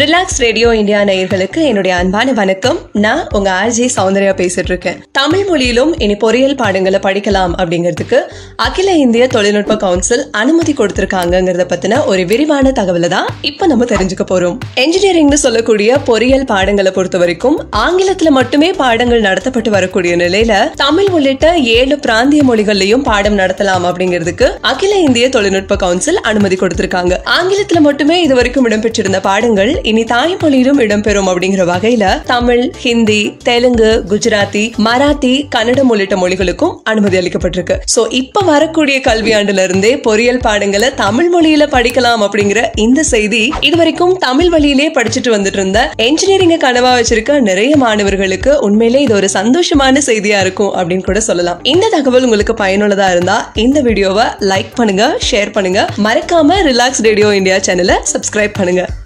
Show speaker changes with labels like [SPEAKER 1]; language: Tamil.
[SPEAKER 1] ரிலாக்ஸ் ரேடியோ இந்தியா நேயர்களுக்கு என்னுடைய அன்பான வணக்கம் நான் உங்க ஆர்ஜி சௌந்தர்யா பேசிட்டு இருக்கேன் தமிழ் மொழியிலும் இனி பொறியியல் பாடங்களை படிக்கலாம் அப்படிங்கிறதுக்கு அகில இந்திய தொழில்நுட்ப கவுன்சில் அனுமதி கொடுத்திருக்காங்கிறத பத்தின ஒரு விரிவான தகவலை தான் இப்ப நம்ம தெரிஞ்சுக்க போறோம் என்ஜினியரிங்னு சொல்லக்கூடிய பொறியியல் பாடங்களை பொறுத்த வரைக்கும் ஆங்கிலத்துல மட்டுமே பாடங்கள் நடத்தப்பட்டு வரக்கூடிய நிலையில தமிழ் உள்ளிட்ட ஏழு பிராந்திய மொழிகள்லயும் பாடம் நடத்தலாம் அப்படிங்கிறதுக்கு அகில இந்திய தொழில்நுட்ப கவுன்சில் அனுமதி கொடுத்திருக்காங்க ஆங்கிலத்துல மட்டுமே இது வரைக்கும் இடம்பெற்றிருந்த பாடங்கள் இனி தாய்மொழியிலும் இடம்பெறும் அப்படிங்கிற வகையில தமிழ் ஹிந்தி தெலுங்கு குஜராத்தி மராத்தி கன்னடம் உள்ளிட்ட மொழிகளுக்கும் அனுமதி அளிக்கப்பட்டிருக்கு சோ இப்ப வரக்கூடிய கல்வியாண்டுல இருந்தே பொறியியல் பாடங்களை தமிழ் மொழியில படிக்கலாம் அப்படிங்கிற இந்த செய்தி இதுவரைக்கும் தமிழ் வழியிலே படிச்சுட்டு வந்துட்டு இருந்த என்ஜினியரிங் கனவா வச்சிருக்க நிறைய மாணவர்களுக்கு உண்மையிலே இது ஒரு சந்தோஷமான செய்தியா இருக்கும் அப்படின்னு கூட சொல்லலாம் இந்த தகவல் உங்களுக்கு பயனுள்ளதா இருந்தா இந்த வீடியோவை லைக் பண்ணுங்க ஷேர் பண்ணுங்க மறக்காம ரிலாக்ஸ் ரேடியோ இந்தியா சேனலை சப்ஸ்கிரைப் பண்ணுங்க